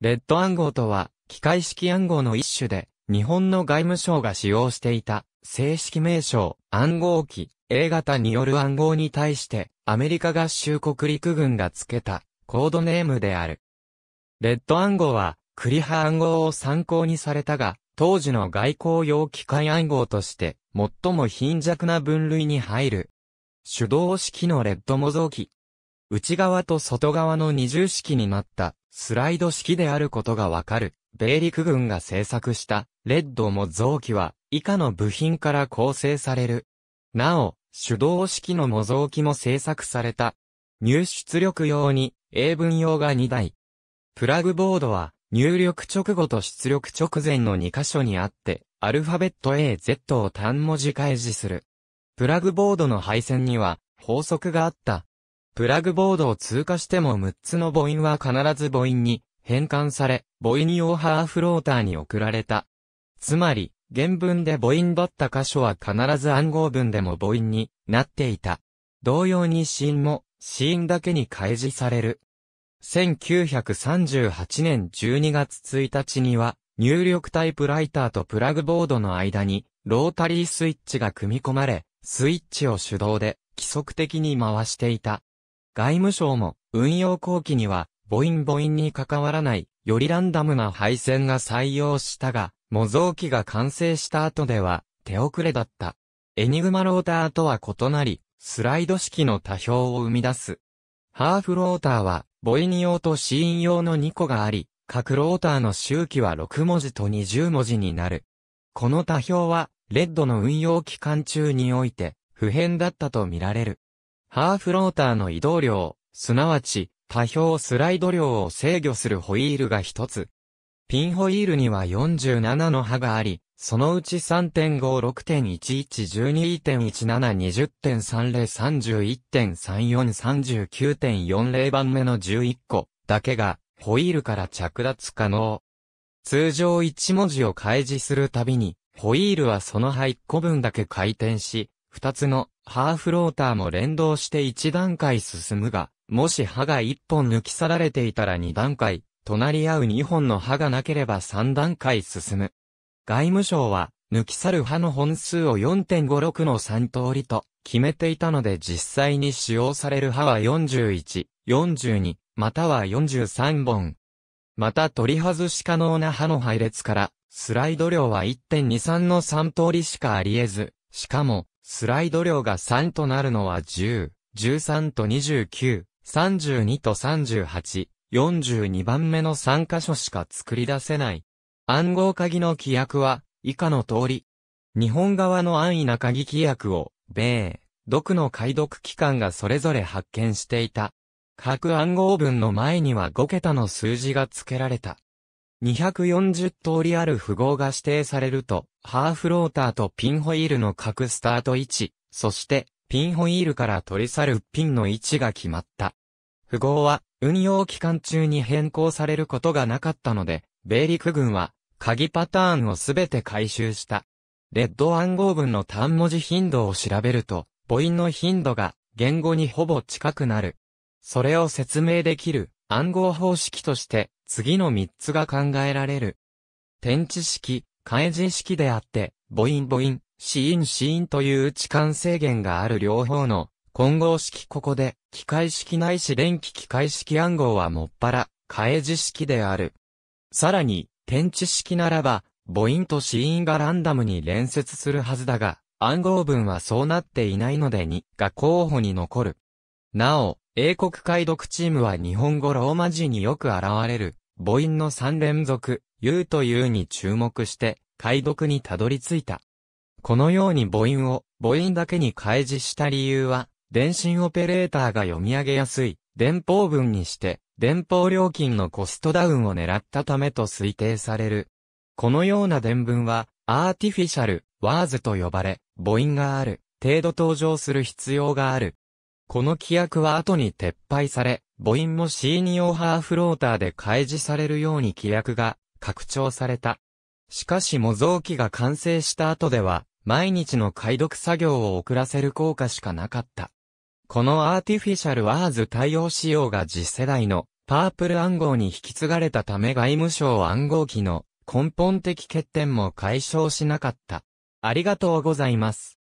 レッド暗号とは、機械式暗号の一種で、日本の外務省が使用していた、正式名称、暗号機、A 型による暗号に対して、アメリカ合衆国陸軍が付けた、コードネームである。レッド暗号は、クリハ暗号を参考にされたが、当時の外交用機械暗号として、最も貧弱な分類に入る。手動式のレッド模造機。内側と外側の二重式になったスライド式であることがわかる。米陸軍が製作したレッドも臓器は以下の部品から構成される。なお、手動式の模造機も製作された。入出力用に英文用が2台。プラグボードは入力直後と出力直前の2箇所にあって、アルファベット A、Z を単文字開示する。プラグボードの配線には法則があった。プラグボードを通過しても6つの母音は必ず母音に変換され、母音用ハーフローターに送られた。つまり、原文で母音だった箇所は必ず暗号文でも母音になっていた。同様に死因も死因だけに開示される。1938年12月1日には、入力タイプライターとプラグボードの間に、ロータリースイッチが組み込まれ、スイッチを手動で規則的に回していた。外務省も、運用後期には、ボインボインに関わらない、よりランダムな配線が採用したが、模造機が完成した後では、手遅れだった。エニグマローターとは異なり、スライド式の多表を生み出す。ハーフローターは、ボイン用とシーン用の2個があり、各ローターの周期は6文字と20文字になる。この多表は、レッドの運用期間中において、不変だったとみられる。ハーフローターの移動量、すなわち、多表スライド量を制御するホイールが一つ。ピンホイールには47の刃があり、そのうち3.5,6.11,12.17,20.30,31.34,39.40番目の11個だけがホイールから着脱可能。通常1文字を開示するたびに、ホイールはその刃1個分だけ回転し、2つのハーフローターも連動して1段階進むが、もし刃が1本抜き去られていたら2段階、隣り合う2本の刃がなければ3段階進む。外務省は、抜き去る刃の本数を4.56の3通りと決めていたので実際に使用される刃は41、42、または43本。また取り外し可能な刃の配列から、スライド量は1.23の3通りしかあり得ず、しかも、スライド量が3となるのは10、13と29、32と38、42番目の3箇所しか作り出せない。暗号鍵の規約は、以下の通り。日本側の安易な鍵規約を、米、独の解読機関がそれぞれ発見していた。各暗号文の前には5桁の数字が付けられた。240通りある符号が指定されると、ハーフローターとピンホイールの各スタート位置、そして、ピンホイールから取り去るピンの位置が決まった。符号は、運用期間中に変更されることがなかったので、米陸軍は、鍵パターンをすべて回収した。レッド暗号文の単文字頻度を調べると、母音の頻度が、言語にほぼ近くなる。それを説明できる暗号方式として、次の三つが考えられる。点置式、開示式であって、母音母音、子音子音という置換制限がある両方の混合式ここで、機械式ないし電気機械式暗号はもっぱら、開示式である。さらに、点置式ならば、母音と子音がランダムに連接するはずだが、暗号文はそうなっていないので2が候補に残る。なお、英国解読チームは日本語ローマ字によく現れる、母音の3連続、U と U に注目して、解読にたどり着いた。このように母音を母音だけに開示した理由は、電信オペレーターが読み上げやすい、電報文にして、電報料金のコストダウンを狙ったためと推定される。このような伝文は、アーティフィシャル、ワーズと呼ばれ、母音がある、程度登場する必要がある、この規約は後に撤廃され、母音もシーニオーハーフローターで開示されるように規約が拡張された。しかし模造機が完成した後では、毎日の解読作業を遅らせる効果しかなかった。このアーティフィシャルワーズ対応仕様が次世代のパープル暗号に引き継がれたため外務省暗号機の根本的欠点も解消しなかった。ありがとうございます。